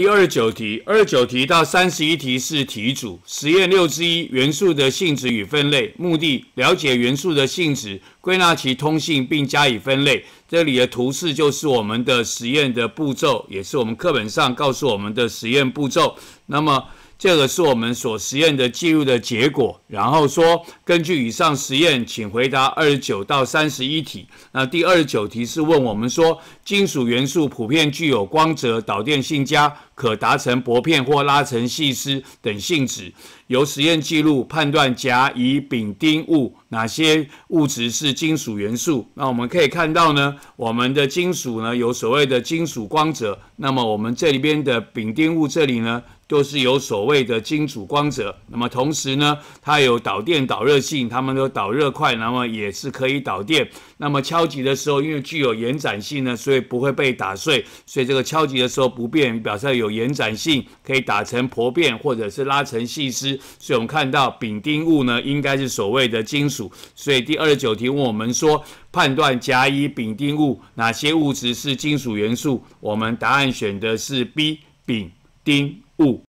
第二九题、二九题到三十一题是题组实验六之一元素的性质与分类。目的了解元素的性质，归纳其通性，并加以分类。这里的图示就是我们的实验的步骤，也是我们课本上告诉我们的实验步骤。那么。这个是我们所实验的记录的结果。然后说，根据以上实验，请回答二十九到三十一题。那第二十九题是问我们说，金属元素普遍具有光泽、导电性佳、可达成薄片或拉成细丝等性质。由实验记录判断，甲、乙、丙、丁戊哪些物质是金属元素？那我们可以看到呢，我们的金属呢有所谓的金属光泽。那么我们这里边的丙丁物这里呢都是有所谓的金属光泽。那么同时呢，它有导电导热性，它们都导热快，那么也是可以导电。那么敲击的时候，因为具有延展性呢，所以不会被打碎，所以这个敲击的时候不变，表示有延展性，可以打成薄片或者是拉成细丝。所以我们看到丙丁物呢应该是所谓的金属。所以第二十九题问我们说，判断甲、乙、丙、丁物哪些物质是金属元素，我们答案选的是 B 丙丁物。